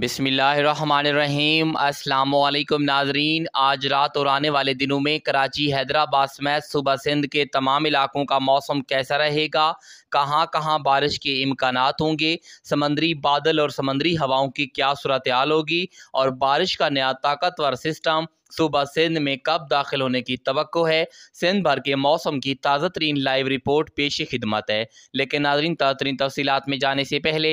बिसमीम् अल्लाम नाजरीन आज रात और आने वाले दिनों में कराची हैदराबाद समेत सुबह सिंध के तमाम इलाकों का मौसम कैसा रहेगा कहाँ कहाँ बारिश के इम्कान होंगे समंदरी बादल और समंदरी हवाओं की क्या सूरत हाल होगी और बारिश का नया ताकतवर सिस्टम सुबह सिंध में कब दाखिल होने की तो है सिंध भर के मौसम की ताज़ा तरीन लाइव रिपोर्ट पेश खिदमत है लेकिन नाजरीन तरीन तफसीत में जाने से पहले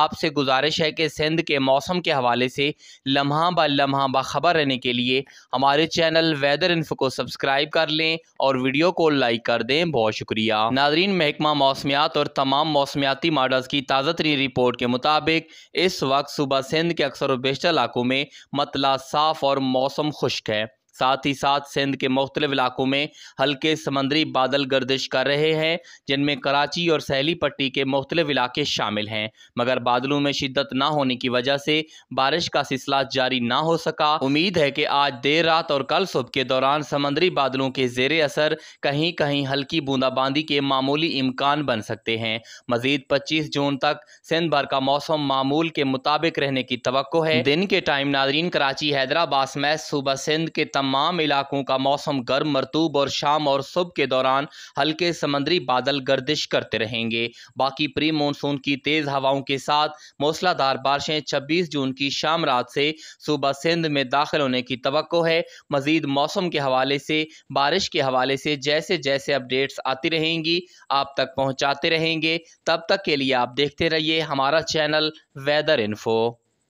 आपसे गुजारिश है कि सिंध के मौसम के हवाले से लम्हा ब लम्हा बाखबर रहने के लिए हमारे चैनल वेदर इन्फ को सब्सक्राइब कर लें और वीडियो को लाइक कर दें बहुत शुक्रिया नाजरीन महकमा मौसमियात और तमाम मौसमियाती मॉडल्स की ताज़ा तरीन रिपोर्ट के मुताबिक इस वक्त सुबह सिंध के अक्सर बेशर इलाकों में मतला साफ और मौसम खुश Polskę साथ ही साथ सिंध के मुख्तलिफ इलाकों में हल्के समंदरी बादल गर्दिश कर रहे हैं जिनमें कराची और सहली पट्टी के मुख्तलिफ इलाके शामिल हैं मगर बादलों में शिद्दत ना होने की वजह से बारिश का सिलसिला जारी ना हो सका उम्मीद है कि आज देर रात और कल सुबह के दौरान समंदरी बादलों के जेर असर कहीं कहीं हल्की बूंदाबांदी के मामूली इम्कान बन सकते हैं मजीद पच्चीस जून तक सिंध भर का मौसम मामूल के मुताबिक रहने की तो है दिन के टाइम नादरीन कराची हैदराबाद समेत सूबा सिंध के तमाम तमाम इलाकों का मौसम गर्म मरतूब और शाम और सुबह के दौरान हल्के समंदरी बादल गर्दिश करते रहेंगे बाकी प्री मानसून की तेज़ हवाओं के साथ मौसलाधार बारिशें छब्बीस जून की शाम रात से सूबा सिंध में दाखिल होने की तो है मजीद मौसम के हवाले से बारिश के हवाले से जैसे जैसे अपडेट्स आती रहेंगी आप तक पहुँचाते रहेंगे तब तक के लिए आप देखते रहिए हमारा चैनल वेदर इन्फो